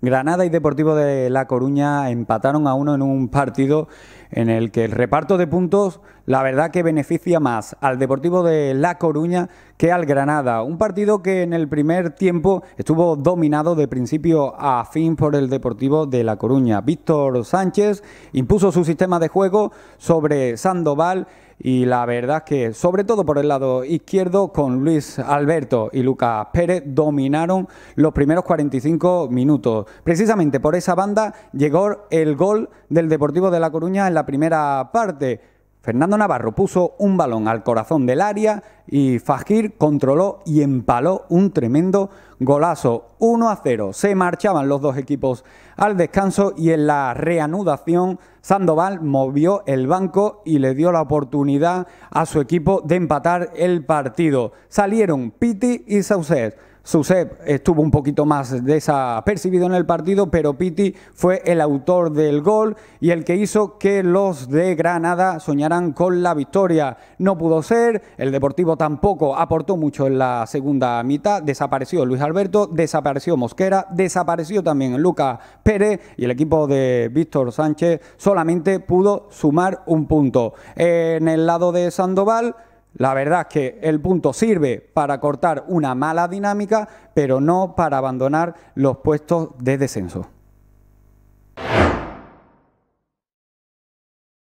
Granada y Deportivo de La Coruña empataron a uno en un partido en el que el reparto de puntos, la verdad que beneficia más al Deportivo de La Coruña que al Granada. Un partido que en el primer tiempo estuvo dominado de principio a fin por el Deportivo de La Coruña. Víctor Sánchez impuso su sistema de juego sobre Sandoval y la verdad que sobre todo por el lado izquierdo con Luis Alberto y Lucas Pérez dominaron los primeros 45 minutos. Precisamente por esa banda llegó el gol del Deportivo de La Coruña la primera parte. Fernando Navarro puso un balón al corazón del área y Fajir controló y empaló un tremendo golazo. 1 a 0. Se marchaban los dos equipos al descanso y en la reanudación Sandoval movió el banco y le dio la oportunidad a su equipo de empatar el partido. Salieron Piti y Saucet. Susep estuvo un poquito más desapercibido en el partido, pero Piti fue el autor del gol y el que hizo que los de Granada soñaran con la victoria. No pudo ser, el Deportivo tampoco aportó mucho en la segunda mitad, desapareció Luis Alberto, desapareció Mosquera, desapareció también Lucas Pérez y el equipo de Víctor Sánchez solamente pudo sumar un punto. En el lado de Sandoval la verdad es que el punto sirve para cortar una mala dinámica, pero no para abandonar los puestos de descenso.